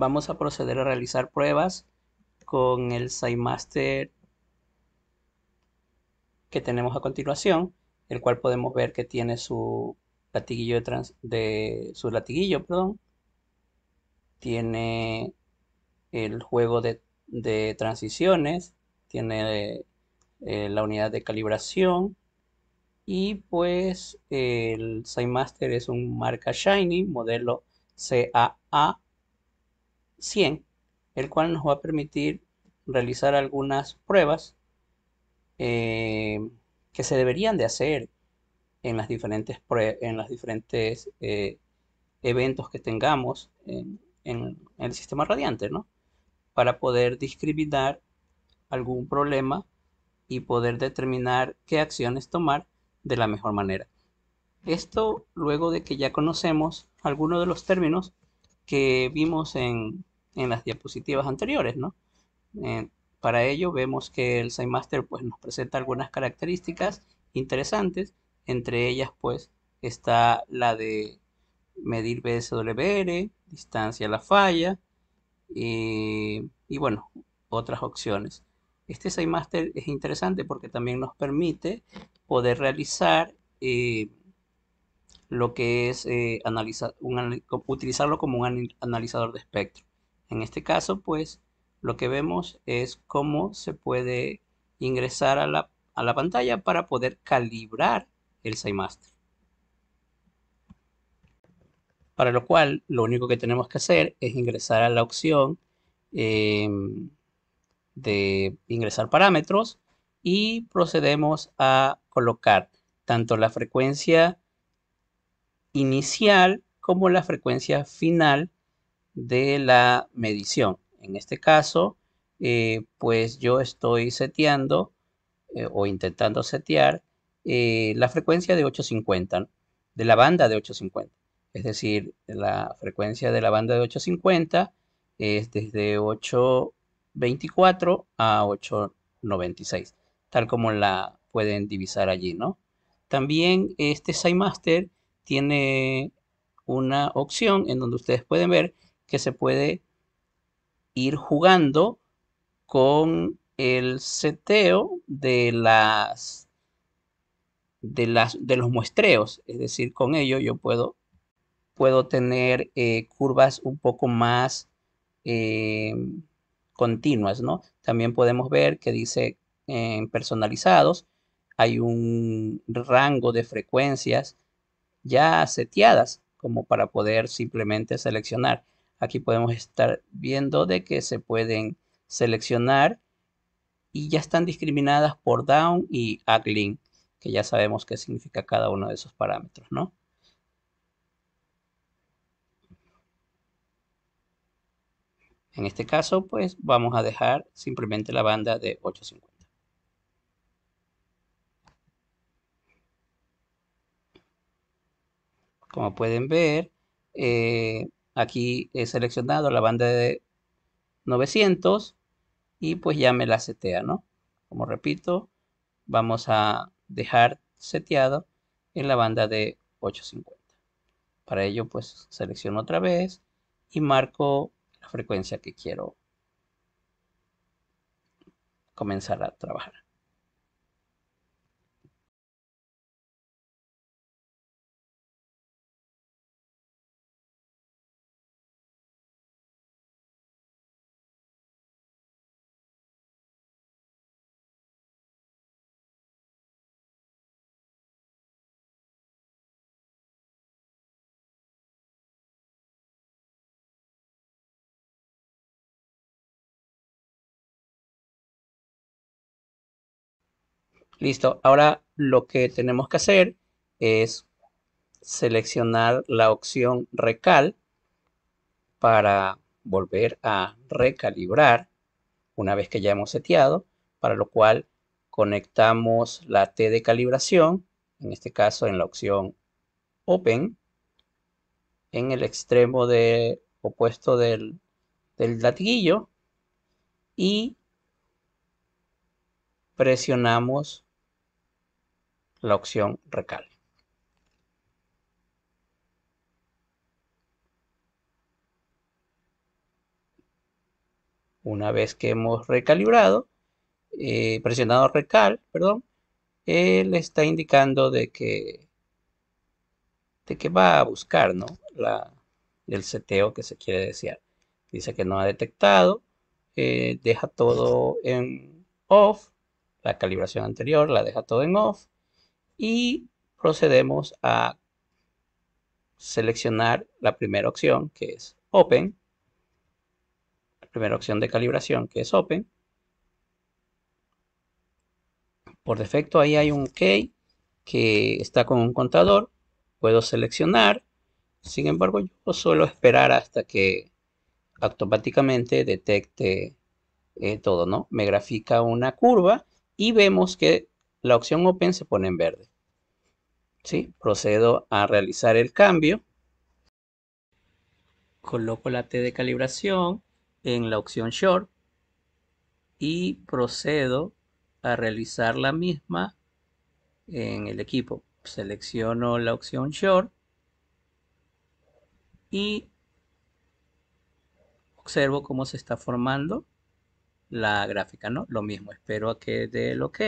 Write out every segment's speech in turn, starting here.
vamos a proceder a realizar pruebas con el SciMaster que tenemos a continuación, el cual podemos ver que tiene su latiguillo de, de su latiguillo, perdón, tiene el juego de, transiciones, tiene eh, la unidad de calibración y pues el SciMaster es un marca Shiny modelo CAA 100, el cual nos va a permitir realizar algunas pruebas eh, que se deberían de hacer en las diferentes, en las diferentes eh, eventos que tengamos en, en, el sistema radiante, ¿no? Para poder discriminar algún problema y poder determinar qué acciones tomar de la mejor manera. Esto luego de que ya conocemos algunos de los términos que vimos en, en las diapositivas anteriores, ¿no? Eh, para ello vemos que el SciMaster pues, nos presenta algunas características interesantes, entre ellas pues está la de medir BSWR, distancia a la falla y bueno, otras opciones. Este SciMaster es interesante porque también nos permite poder realizar eh, lo que es eh, utilizarlo como un analizador de espectro. En este caso, pues, lo que vemos es cómo se puede ingresar a la, pantalla para poder calibrar el SciMaster. Para lo cual, lo único que tenemos que hacer es ingresar a la opción em, de ingresar parámetros y procedemos a colocar tanto la frecuencia inicial como la frecuencia final de la medición. En este caso, eh, pues yo estoy seteando eh, o intentando setear eh, la frecuencia de 850, de la banda de 850. Es decir, la frecuencia de la banda de 850 es desde 824 a 896, tal como la pueden divisar allí, ¿no? También este SciMaster tiene una opción en donde ustedes pueden ver que se puede ir jugando con el seteo de las de las de los muestreos es decir con ello yo puedo puedo tener eh, curvas un poco más eh, continuas no también podemos ver que dice en personalizados hay un rango de frecuencias ya seteadas como para poder simplemente seleccionar Aquí podemos estar viendo de que se pueden seleccionar y ya están discriminadas por down y link, que ya sabemos qué significa cada uno de esos parámetros, ¿no? En este caso, pues vamos a dejar simplemente la banda de 850. Como pueden ver, eh, Aquí he seleccionado la banda de 900 y pues ya me la setea, ¿no? Como repito, vamos a dejar seteado en la banda de 850. Para ello pues selecciono otra vez y marco la frecuencia que quiero comenzar a trabajar. Listo, ahora lo que tenemos que hacer es seleccionar la opción recal para volver a recalibrar una vez que ya hemos seteado, para lo cual conectamos la T de calibración, en este caso en la opción Open, en el extremo de, opuesto del, del latiguillo y presionamos la opción recal. Una vez que hemos recalibrado, eh, presionado recal, perdón, él eh, está indicando de que, de que va a buscar ¿no? la, el seteo que se quiere desear. Dice que no ha detectado, eh, deja todo en off, la calibración anterior la deja todo en off, y procedemos a seleccionar la primera opción que es Open, la primera opción de calibración que es Open. Por defecto ahí hay un OK que está con un contador, puedo seleccionar, sin embargo yo suelo esperar hasta que automáticamente detecte eh, todo, ¿no? Me grafica una curva y vemos que la opción Open se pone en verde. Procedo a realizar el cambio. Coloco la T de calibración en la opción Short y procedo a realizar la misma en el equipo. Selecciono la opción Short y observo cómo se está formando la gráfica, ¿no? Lo mismo, espero a que dé el OK.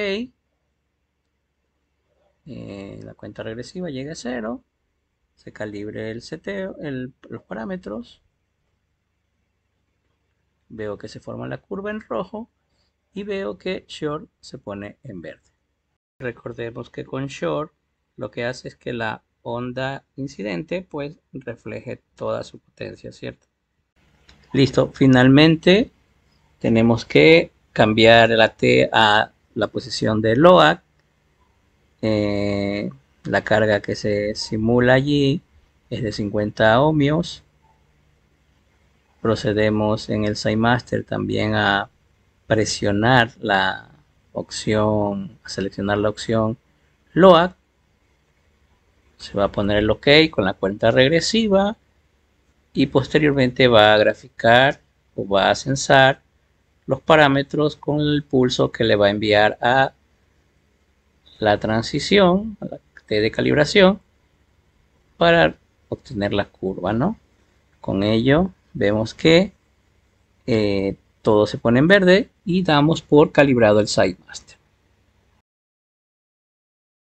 Eh, la cuenta regresiva llega a cero, se calibre el seteo, los parámetros, veo que se forma la curva en rojo y veo que short se pone en verde. Recordemos que con short lo que hace es que la onda incidente pues refleje toda su potencia, ¿cierto? Listo, finalmente tenemos que cambiar la T a la posición de LOAC eh, la carga que se simula allí es de 50 ohmios. Procedemos en el SciMaster también a presionar la opción, a seleccionar la opción LOAD. Se va a poner el OK con la cuenta regresiva y posteriormente va a graficar o va a censar los parámetros con el pulso que le va a enviar a la transición, la T de calibración, para obtener la curva, ¿no? Con ello vemos que eh, todo se pone en verde y damos por calibrado el sidemaster.